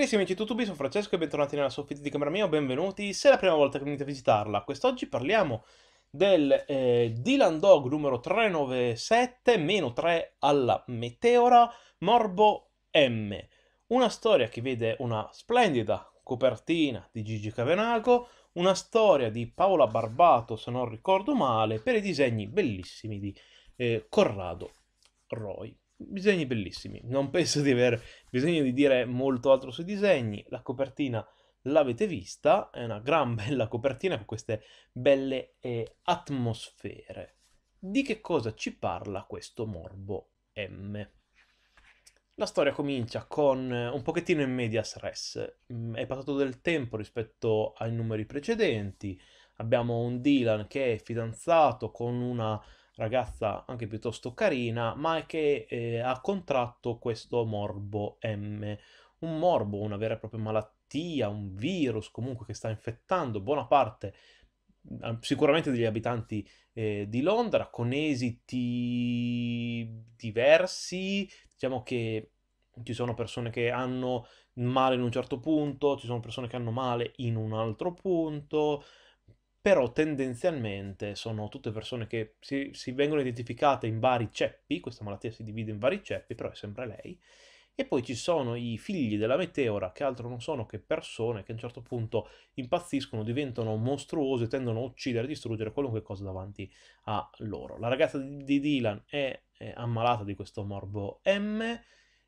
carissimi amici tutti, sono Francesco e bentornati nella soffitta di camera mia, benvenuti. Se è la prima volta che venite a visitarla, quest'oggi parliamo del eh, Dylan Dog numero 397, meno 3 alla meteora, Morbo M. Una storia che vede una splendida copertina di Gigi Cavenago, una storia di Paola Barbato, se non ricordo male, per i disegni bellissimi di eh, Corrado Roy disegni bellissimi, non penso di aver bisogno di dire molto altro sui disegni, la copertina l'avete vista, è una gran bella copertina con queste belle eh, atmosfere. Di che cosa ci parla questo morbo M? La storia comincia con eh, un pochettino in media stress. Mm, è passato del tempo rispetto ai numeri precedenti, abbiamo un Dylan che è fidanzato con una ragazza anche piuttosto carina, ma che eh, ha contratto questo morbo M. Un morbo, una vera e propria malattia, un virus comunque che sta infettando buona parte mm, sicuramente degli abitanti eh, di Londra con esiti diversi, diciamo che ci sono persone che hanno male in un certo punto, ci sono persone che hanno male in un altro punto, però tendenzialmente sono tutte persone che si, si, vengono identificate in vari ceppi, questa malattia si divide in vari ceppi, però è sempre lei, e poi ci sono i figli della meteora che altro non sono che persone che a un certo punto impazziscono, diventano mostruose, tendono a uccidere, a distruggere qualunque cosa davanti a loro. La ragazza di Dylan è, è ammalata di questo morbo M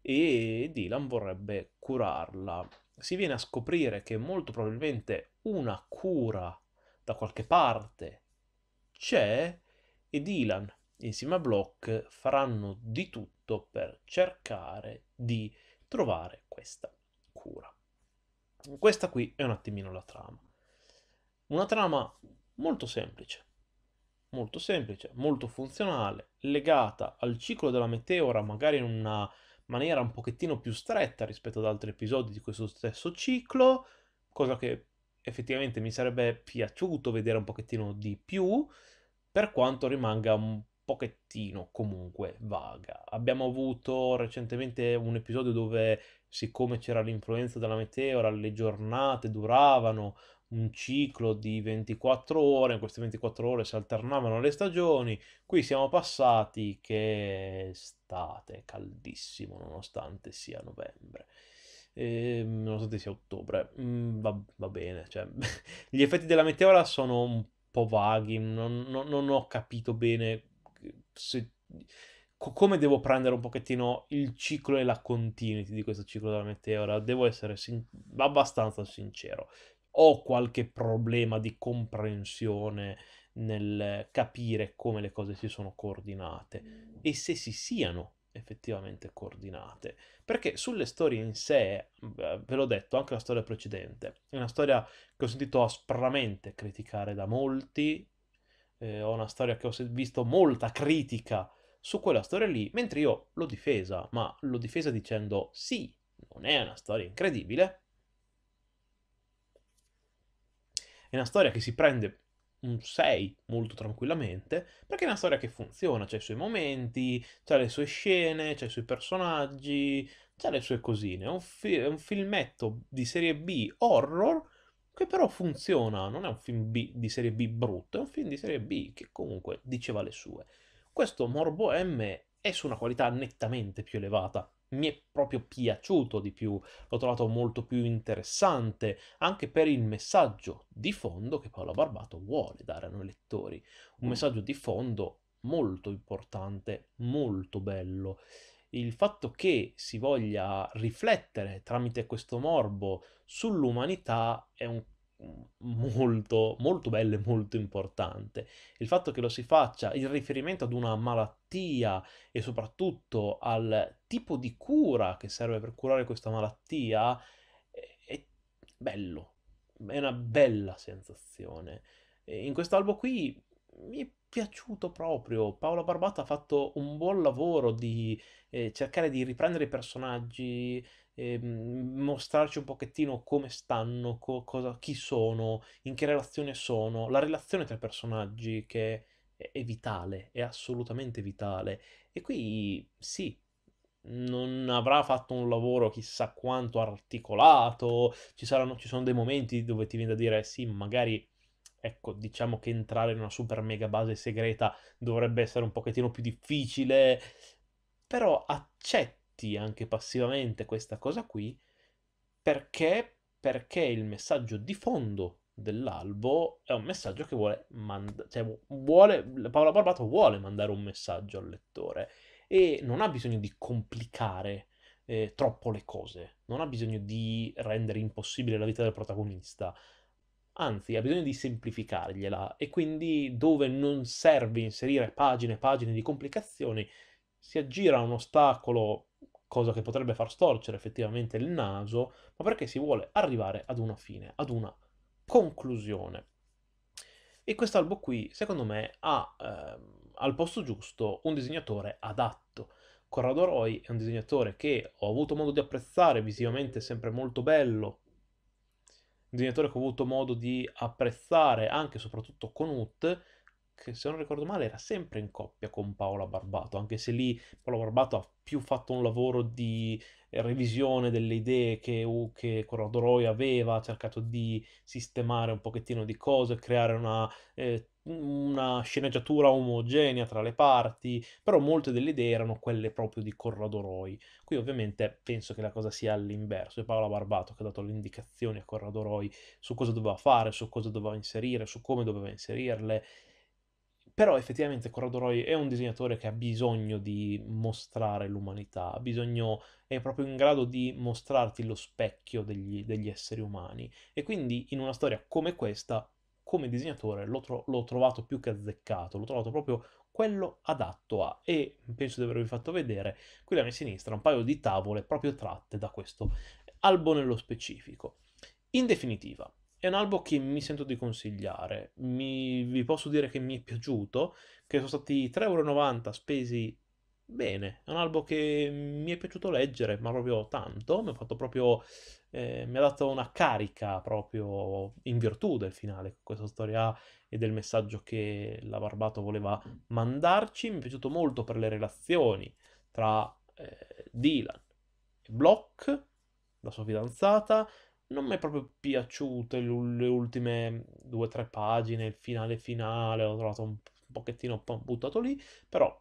e Dylan vorrebbe curarla. Si viene a scoprire che molto probabilmente una cura da qualche parte. C'è e Dylan insieme a Block faranno di tutto per cercare di trovare questa cura. Questa qui è un attimino la trama. Una trama molto semplice, molto semplice, molto funzionale, legata al ciclo della meteora, magari in una maniera un pochettino più stretta rispetto ad altri episodi di questo stesso ciclo, cosa che effettivamente mi sarebbe piaciuto vedere un pochettino di più, per quanto rimanga un pochettino comunque vaga. Abbiamo avuto recentemente un episodio dove, siccome c'era l'influenza della meteora, le giornate duravano un ciclo di 24 ore, in queste 24 ore si alternavano le stagioni, qui siamo passati che è estate, caldissimo nonostante sia novembre eh, nonostante sia ottobre, mm, va, va, bene. Cioè, gli effetti della meteora sono un po' vaghi, non, non, non ho capito bene se, co- come devo prendere un pochettino il ciclo e la continuity di questo ciclo della meteora. Devo essere sin- abbastanza sincero. Ho qualche problema di comprensione nel capire come le cose si sono coordinate e se si siano effettivamente coordinate. Perché sulle storie in sé, eh, ve l'ho detto, anche la storia precedente, è una storia che ho sentito aspramente criticare da molti, eh, ho una storia che ho visto molta critica su quella storia lì, mentre io l'ho difesa, ma l'ho difesa dicendo sì, non è una storia incredibile, è una storia che si prende un 6 molto tranquillamente, perché è una storia che funziona, c'è i suoi momenti, c'è le sue scene, c'è i suoi personaggi, c'è le sue cosine. È un, fi- è un, filmetto di serie B horror che però funziona, non è un film B di serie B brutto, è un film di serie B che comunque diceva le sue. Questo Morbo M è su una qualità nettamente più elevata mi è proprio piaciuto di più, l'ho trovato molto più interessante, anche per il messaggio di fondo che Paolo Barbato vuole dare a noi lettori. Un mm. messaggio di fondo molto importante, molto bello. Il fatto che si voglia riflettere tramite questo morbo sull'umanità è un molto, molto bella e molto importante. Il fatto che lo si faccia, in riferimento ad una malattia e soprattutto al tipo di cura che serve per curare questa malattia, è, bello, è una bella sensazione. in quest'albo qui mi è piaciuto proprio. Paolo Barbato ha fatto un buon lavoro di eh, cercare di riprendere i personaggi, eh, mostrarci un pochettino come stanno, co- cosa, chi sono, in che relazione sono, la relazione tra i personaggi che è, vitale, è assolutamente vitale. E qui sì, non avrà fatto un lavoro chissà quanto articolato, ci, saranno, ci sono dei momenti dove ti viene da dire sì, magari ecco, diciamo che entrare in una super mega base segreta dovrebbe essere un pochettino più difficile, però accetti anche passivamente questa cosa qui perché, perché il messaggio di fondo dell'albo è un messaggio che vuole mandare, cioè vuole, Paola Barbato vuole mandare un messaggio al lettore e non ha bisogno di complicare eh, troppo le cose, non ha bisogno di rendere impossibile la vita del protagonista, anzi ha bisogno di semplificargliela e quindi dove non serve inserire pagine e pagine di complicazioni si aggira un ostacolo, cosa che potrebbe far storcere effettivamente il naso, ma perché si vuole arrivare ad una fine, ad una conclusione. E quest'albo qui, secondo me, ha ehm, al posto giusto un disegnatore adatto. Corrado Roy è un disegnatore che ho avuto modo di apprezzare, visivamente sempre molto bello, un disegnatore che ho avuto modo di apprezzare anche e soprattutto con Ut, che se non ricordo male era sempre in coppia con Paola Barbato, anche se lì Paola Barbato ha più fatto un lavoro di revisione delle idee che, uh, che Corradoroi aveva, ha cercato di sistemare un pochettino di cose, creare una eh, una sceneggiatura omogenea tra le parti, però molte delle idee erano quelle proprio di Corrado Roy. Qui ovviamente penso che la cosa sia all'inverso, è Paola Barbato che ha dato le indicazioni a Corrado Roy su cosa doveva fare, su cosa doveva inserire, su come doveva inserirle. Però effettivamente Corrado Roy è un disegnatore che ha bisogno di mostrare l'umanità, ha bisogno, è proprio in grado di mostrarti lo specchio degli, degli esseri umani. E quindi in una storia come questa come disegnatore l'ho, tro- l'ho trovato più che azzeccato, l'ho trovato proprio quello adatto a e penso di avervi fatto vedere qui alla mia sinistra un paio di tavole proprio tratte da questo albo nello specifico. In definitiva, è un albo che mi sento di consigliare, mi, vi posso dire che mi è piaciuto, che sono stati 3,90 euro spesi bene. È un albo che mi è piaciuto leggere, ma proprio tanto. Mi ha fatto proprio. Eh, mi ha dato una carica proprio in virtù del finale che questa storia e del messaggio che la Barbato voleva mandarci. Mi è piaciuto molto per le relazioni tra eh, Dylan e Block, la sua fidanzata. Non mi è proprio piaciute le ultime due o tre pagine, il finale finale, l'ho trovato un pochettino buttato lì, però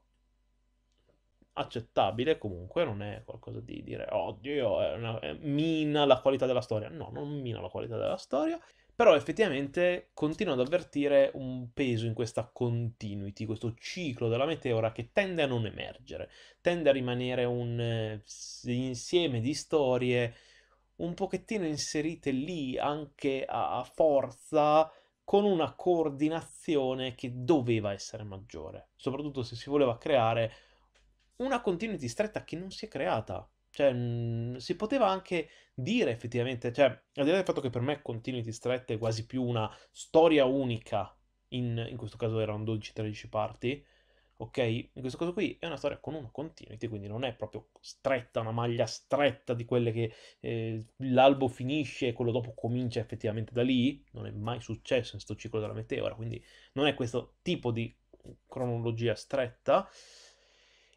accettabile comunque, non è qualcosa di dire oddio, oh, mina la qualità della storia. No, non mina la qualità della storia, però effettivamente continuo ad avvertire un peso in questa continuity, questo ciclo della meteora che tende a non emergere, tende a rimanere un eh, insieme di storie un pochettino inserite lì anche a forza con una coordinazione che doveva essere maggiore, soprattutto se si voleva creare una continuity stretta che non si è creata. Cioè, mh, mm, si poteva anche dire effettivamente, cioè, al di là del fatto che per me continuity stretta è quasi più una storia unica, in, in questo caso erano 12-13 parti, ok? In questo caso qui è una storia con una continuity, quindi non è proprio stretta, una maglia stretta di quelle che eh, l'albo finisce e quello dopo comincia effettivamente da lì, non è mai successo in questo ciclo della meteora, quindi non è questo tipo di cronologia stretta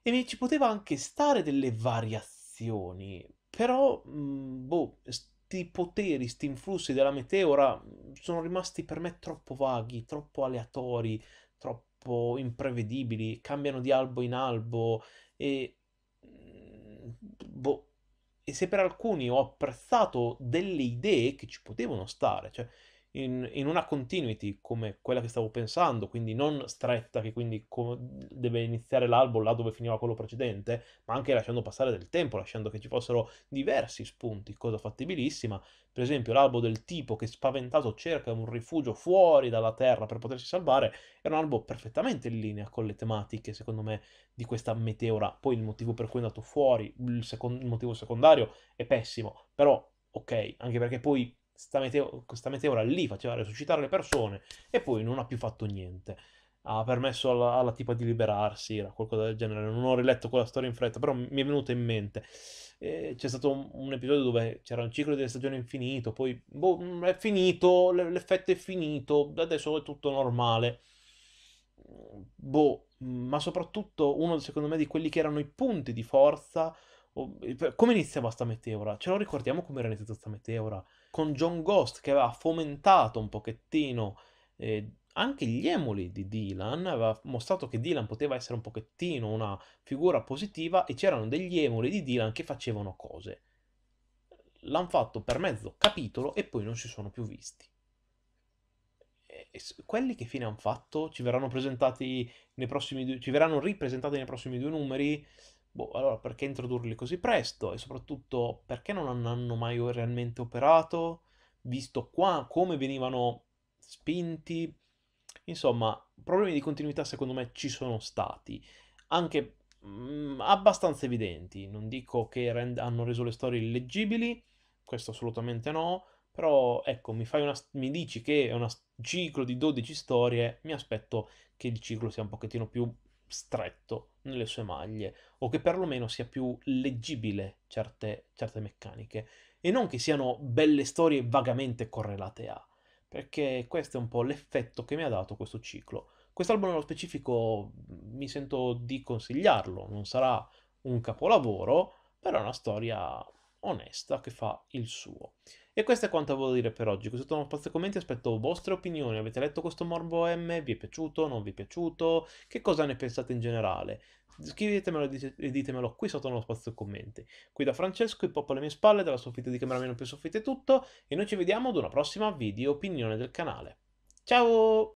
e mi ci poteva anche stare delle variazioni, però, mh, mhmm, boh, sti poteri, sti influssi della meteora mhmm, sono rimasti per me troppo vaghi, troppo aleatori, troppo imprevedibili, cambiano di albo in albo e... Mhmm, boh, e se per alcuni ho apprezzato delle idee che ci potevano stare, cioè in, in, una continuity come quella che stavo pensando, quindi non stretta che quindi deve iniziare l'albo là dove finiva quello precedente, ma anche lasciando passare del tempo, lasciando che ci fossero diversi spunti, cosa fattibilissima, per esempio l'albo del tipo che spaventato cerca un rifugio fuori dalla Terra per potersi salvare, era un albo perfettamente in linea con le tematiche, secondo me, di questa meteora. Poi il motivo per cui è andato fuori, il, seco- il motivo secondario, è pessimo, però ok, anche perché poi sta, meteo- sta meteora lì faceva resuscitare le persone e poi non ha più fatto niente. Ha permesso alla, alla tipa di liberarsi, era qualcosa del genere. Non ho riletto quella storia in fretta, però mi è venuta in mente. Eh, c'è stato un, un, episodio dove c'era un ciclo delle stagioni infinito, poi boh, mm, è finito, l'effetto è finito, adesso è tutto normale. Boh, ma soprattutto uno secondo me di quelli che erano i punti di forza eh, come iniziava sta meteora? Ce lo ricordiamo come era iniziata sta meteora? con John Ghost che aveva fomentato un pochettino eh, anche gli emuli di Dylan, aveva mostrato che Dylan poteva essere un pochettino una figura positiva e c'erano degli emuli di Dylan che facevano cose. L'hanno fatto per mezzo capitolo e poi non si sono più visti. E quelli che fine hanno fatto ci verranno presentati nei prossimi due, ci verranno ripresentati nei prossimi due numeri Boh, allora perché introdurli così presto e soprattutto perché non hanno mai realmente operato, visto qua come venivano spinti. Insomma, problemi di continuità secondo me ci sono stati, anche mh, mm, abbastanza evidenti. Non dico che rend- hanno reso le storie illeggibili, questo assolutamente no, però ecco, mi, una, mi dici che è un ciclo di 12 storie, mi aspetto che il ciclo sia un pochettino più stretto nelle sue maglie o che perlomeno sia più leggibile certe, certe meccaniche e non che siano belle storie vagamente correlate a, perché questo è un po' l'effetto che mi ha dato questo ciclo. Quest'album nello specifico mm, mi sento di consigliarlo, non sarà un capolavoro, però è una storia onesta che fa il suo. E questo è quanto volevo dire per oggi. Questo uno spazio commenti, aspetto vostre opinioni. Avete letto questo Morbo M? Vi è piaciuto? Non vi è piaciuto? Che cosa ne pensate in generale? Scrivetemelo e ditemelo qui sotto nello spazio commenti. Qui da Francesco, il pop alle mie spalle, dalla soffitta di Cameraman più soffitta è tutto. E noi ci vediamo ad una prossima video opinione del canale. Ciao!